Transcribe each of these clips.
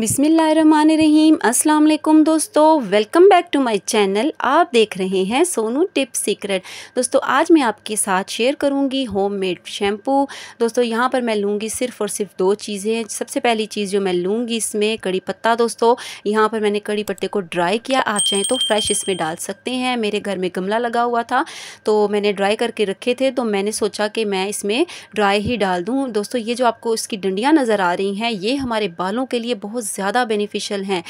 बिसमीम अस्सलाम वालेकुम दोस्तों welcome back to my channel आप देख रहे हैं सोनू टिप सीक्रेट दोस्तों आज मैं आपके साथ शेयर करूंगी होममेड शैम्पू दोस्तों यहाँ पर मैं लूँगी सिर्फ़ और सिर्फ दो चीज़ें सबसे पहली चीज़ जो मैं लूँगी इसमें कड़ी पत्ता दोस्तों यहाँ पर मैंने कड़ी पत्ते को ड्राई किया आप चाहें तो फ्रेश इसमें डाल सकते हैं मेरे घर में गमला लगा हुआ था तो मैंने ड्राई करके रखे थे तो मैंने सोचा कि मैं इसमें ड्राई ही डाल दूँ दोस्तों ये जो आपको इसकी डंडियाँ नज़र आ रही हैं ये हमारे बालों के लिए बहुत ज़्यादा बेनिफिशियल हैं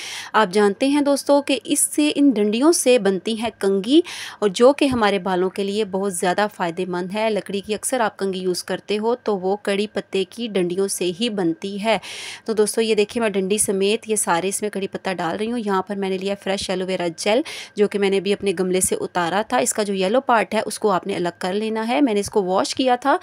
आप जानते हैं दोस्तों कि इससे इन डंडियों से बनती हैं कंगी और जो कि हमारे बालों के लिए बहुत ज़्यादा फ़ायदेमंद है लकड़ी की अक्सर आप कंगी यूज़ करते हो तो वो कड़ी पत्ते की डंडियों से ही बनती है तो दोस्तों ये देखिए मैं डंडी समेत ये सारे इसमें कड़ी पत्ता डाल रही हूँ यहाँ पर मैंने लिया फ्रेश एलोवेरा जेल जो कि मैंने भी अपने गमले से उतारा था इसका जो येलो पार्ट है उसको आपने अलग कर लेना है मैंने इसको वॉश किया था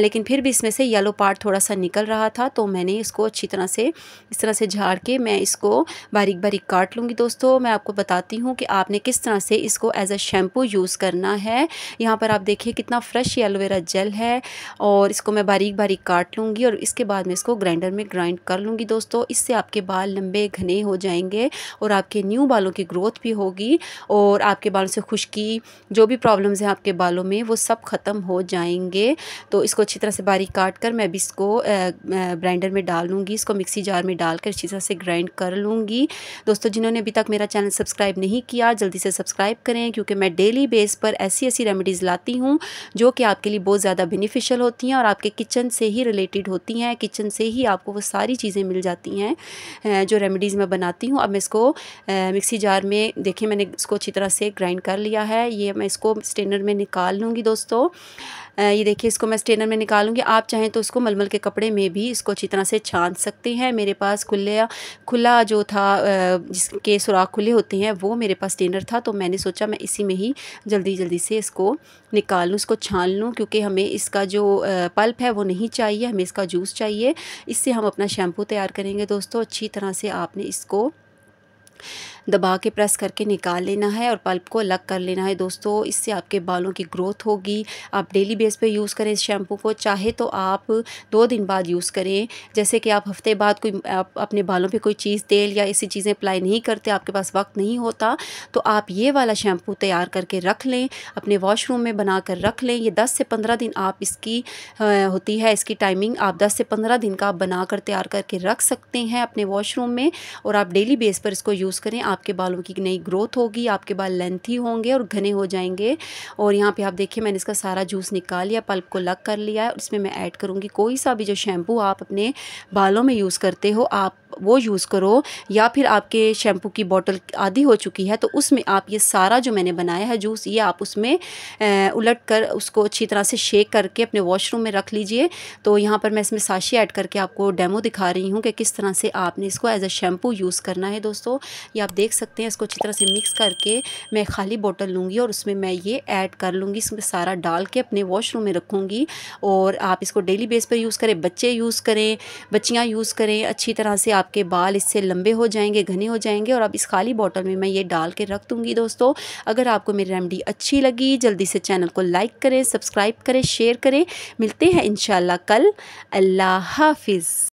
लेकिन फिर भी इसमें से येलो पार्ट थोड़ा सा निकल रहा था तो मैंने इसको अच्छी तरह से इस तरह से झा झाड़ के मैं इसको बारीक बारीक काट लूँगी दोस्तों मैं आपको बताती हूँ कि आपने किस तरह से इसको एज अ शैम्पू यूज़ करना है यहाँ पर आप देखिए कितना फ्रेश एलोवेरा जेल है और इसको मैं बारीक बारीक काट लूँगी और इसके बाद मैं इसको ग्राइंडर में ग्राइंड कर लूँगी दोस्तों इससे आपके बाल लंबे घने हो जाएंगे और आपके न्यू बालों की ग्रोथ भी होगी और आपके बालों से खुश्की जो भी प्रॉब्लम्स हैं आपके बालों में वो सब ख़त्म हो जाएंगे तो इसको अच्छी तरह से बारीक काट कर मैं भी इसको ग्राइंडर में डाल लूँगी इसको मिक्सी जार में डाल कर अच्छी तरह से ग्राइंड कर लूँगी दोस्तों जिन्होंने अभी तक मेरा चैनल सब्सक्राइब नहीं किया जल्दी से सब्सक्राइब करें क्योंकि मैं डेली बेस पर ऐसी ऐसी रेमडीज़ लाती हूँ जो कि आपके लिए बहुत ज़्यादा बेनिफिशियल होती हैं और आपके किचन से ही रिलेटेड होती हैं किचन से ही आपको वो सारी चीज़ें मिल जाती हैं जो रेमडीज़ मैं बनाती हूँ अब मैं इसको मिक्सी जार में देखिए मैंने इसको अच्छी तरह से ग्राइंड कर लिया है ये मैं इसको स्टेनर में निकाल लूँगी दोस्तों ये देखिए इसको मैं स्टेनर में निकालूंगी आप चाहें तो उसको मलमल के कपड़े में भी इसको अच्छी तरह से छान सकते हैं मेरे पास खुले खुला जो था जिसके सुराख खुले होते हैं वो मेरे पास स्टेनर था तो मैंने सोचा मैं इसी में ही जल्दी जल्दी से इसको निकाल लूँ इसको छान लूँ क्योंकि हमें इसका जो पल्प है वो नहीं चाहिए हमें इसका जूस चाहिए इससे हम अपना शैम्पू तैयार करेंगे दोस्तों अच्छी तरह से आपने इसको दबा के प्रेस करके निकाल लेना है और पल्प को अलग कर लेना है दोस्तों इससे आपके बालों की ग्रोथ होगी आप डेली बेस पे यूज़ करें इस शैम्पू को चाहे तो आप दो दिन बाद यूज़ करें जैसे कि आप हफ्ते बाद कोई आप अपने बालों पे कोई चीज़ तेल या ऐसी चीज़ें अप्लाई नहीं करते आपके पास वक्त नहीं होता तो आप ये वाला शैम्पू तैयार करके रख लें अपने वॉशरूम में बना कर रख लें ये दस से पंद्रह दिन आप इसकी होती है इसकी टाइमिंग आप दस से पंद्रह दिन का आप बना कर तैयार करके रख सकते हैं अपने वॉशरूम में और आप डेली बेस पर इसको यूज़ यूज़ करें आपके बालों की नई ग्रोथ होगी आपके बाल लेंथी होंगे और घने हो जाएंगे और यहाँ पे आप देखिए मैंने इसका सारा जूस निकाल लिया पल्प को लग कर लिया है और इसमें मैं ऐड करूँगी कोई सा भी जो शैम्पू आप अपने बालों में यूज़ करते हो आप वो यूज़ करो या फिर आपके शैम्पू की बॉटल आधी हो चुकी है तो उसमें आप ये सारा जो मैंने बनाया है जूस ये आप उसमें उलट कर उसको अच्छी तरह से शेक करके अपने वॉशरूम में रख लीजिए तो यहाँ पर मैं इसमें साशी ऐड करके आपको डेमो दिखा रही हूँ कि किस तरह से आपने इसको एज अ शैम्पू यूज़ करना है दोस्तों ये आप देख सकते हैं इसको अच्छी तरह से मिक्स करके मैं खाली बॉटल लूँगी और उसमें मैं ये ऐड कर लूँगी इसमें सारा डाल के अपने वॉशरूम में रखूँगी और आप इसको डेली बेस पर यूज़ करें बच्चे यूज़ करें बच्चियाँ यूज़ करें अच्छी तरह से आप आपके बाल इससे लंबे हो जाएंगे घने हो जाएंगे और अब इस खाली बॉटल में मैं ये डाल के रख दूँगी दोस्तों अगर आपको मेरी रेमडी अच्छी लगी जल्दी से चैनल को लाइक करें सब्सक्राइब करें शेयर करें मिलते हैं इन कल अल्लाह हाफिज़